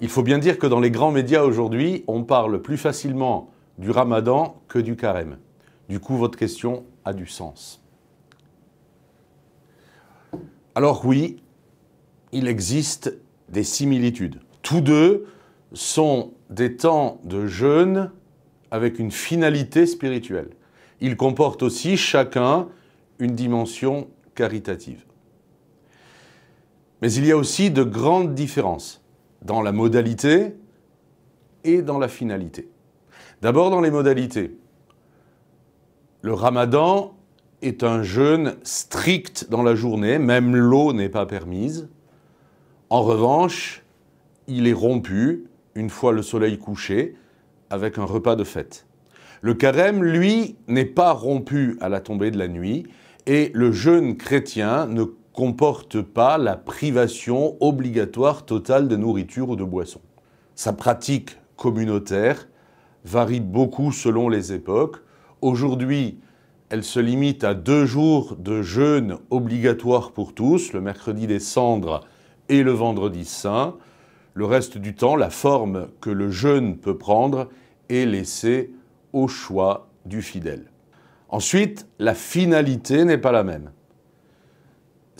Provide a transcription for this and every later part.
Il faut bien dire que dans les grands médias aujourd'hui, on parle plus facilement du ramadan que du carême. Du coup, votre question a du sens. Alors oui, il existe des similitudes. Tous deux sont des temps de jeûne avec une finalité spirituelle. Ils comportent aussi chacun une dimension caritative. Mais il y a aussi de grandes différences dans la modalité et dans la finalité. D'abord dans les modalités. Le ramadan est un jeûne strict dans la journée, même l'eau n'est pas permise. En revanche, il est rompu une fois le soleil couché avec un repas de fête. Le carême, lui, n'est pas rompu à la tombée de la nuit et le jeûne chrétien ne comporte pas la privation obligatoire totale de nourriture ou de boisson. Sa pratique communautaire varie beaucoup selon les époques. Aujourd'hui, elle se limite à deux jours de jeûne obligatoire pour tous, le mercredi des cendres et le vendredi saint. Le reste du temps, la forme que le jeûne peut prendre est laissée au choix du fidèle. Ensuite, la finalité n'est pas la même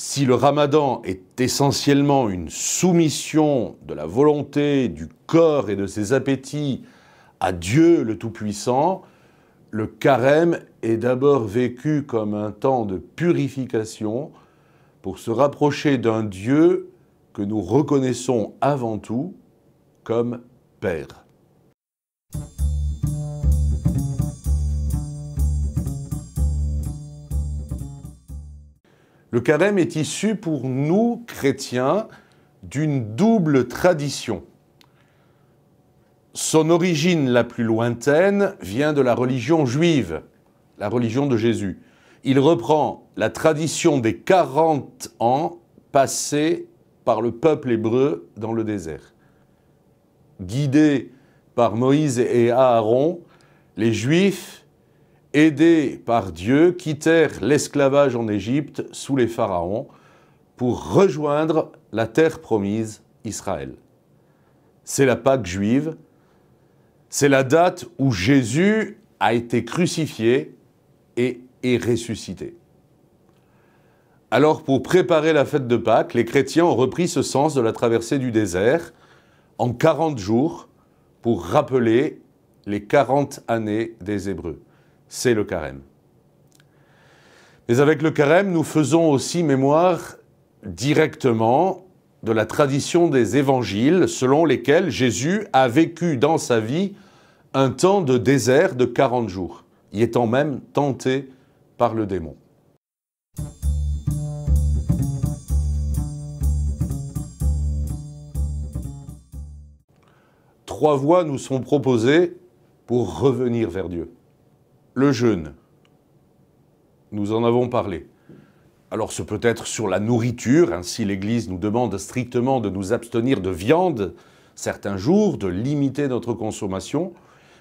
si le ramadan est essentiellement une soumission de la volonté, du corps et de ses appétits à Dieu le Tout-Puissant, le carême est d'abord vécu comme un temps de purification pour se rapprocher d'un Dieu que nous reconnaissons avant tout comme Père. Le carême est issu pour nous, chrétiens, d'une double tradition. Son origine la plus lointaine vient de la religion juive, la religion de Jésus. Il reprend la tradition des 40 ans passés par le peuple hébreu dans le désert. Guidés par Moïse et Aaron, les Juifs aidés par Dieu, quittèrent l'esclavage en Égypte sous les pharaons pour rejoindre la terre promise, Israël. C'est la Pâque juive, c'est la date où Jésus a été crucifié et est ressuscité. Alors pour préparer la fête de Pâques, les chrétiens ont repris ce sens de la traversée du désert en 40 jours pour rappeler les 40 années des Hébreux c'est le carême. Mais avec le carême, nous faisons aussi mémoire directement de la tradition des évangiles selon lesquels Jésus a vécu dans sa vie un temps de désert de 40 jours, y étant même tenté par le démon. Trois voies nous sont proposées pour revenir vers Dieu le jeûne, nous en avons parlé. Alors ce peut être sur la nourriture, ainsi hein, l'Église nous demande strictement de nous abstenir de viande certains jours, de limiter notre consommation,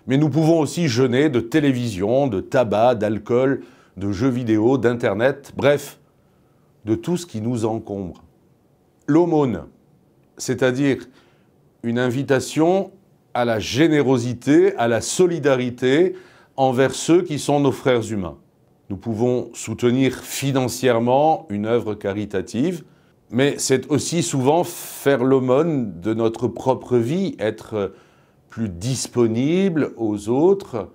mais nous pouvons aussi jeûner de télévision, de tabac, d'alcool, de jeux vidéo, d'Internet, bref, de tout ce qui nous encombre. L'aumône, c'est-à-dire une invitation à la générosité, à la solidarité, envers ceux qui sont nos frères humains. Nous pouvons soutenir financièrement une œuvre caritative, mais c'est aussi souvent faire l'aumône de notre propre vie, être plus disponible aux autres,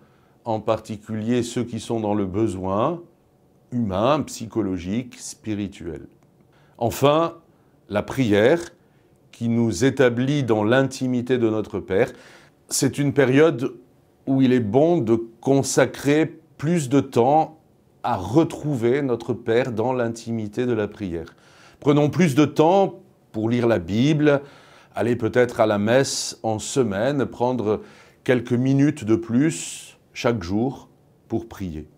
en particulier ceux qui sont dans le besoin humain, psychologique, spirituel. Enfin, la prière qui nous établit dans l'intimité de notre Père, c'est une période où il est bon de consacrer plus de temps à retrouver notre Père dans l'intimité de la prière. Prenons plus de temps pour lire la Bible, aller peut-être à la messe en semaine, prendre quelques minutes de plus chaque jour pour prier.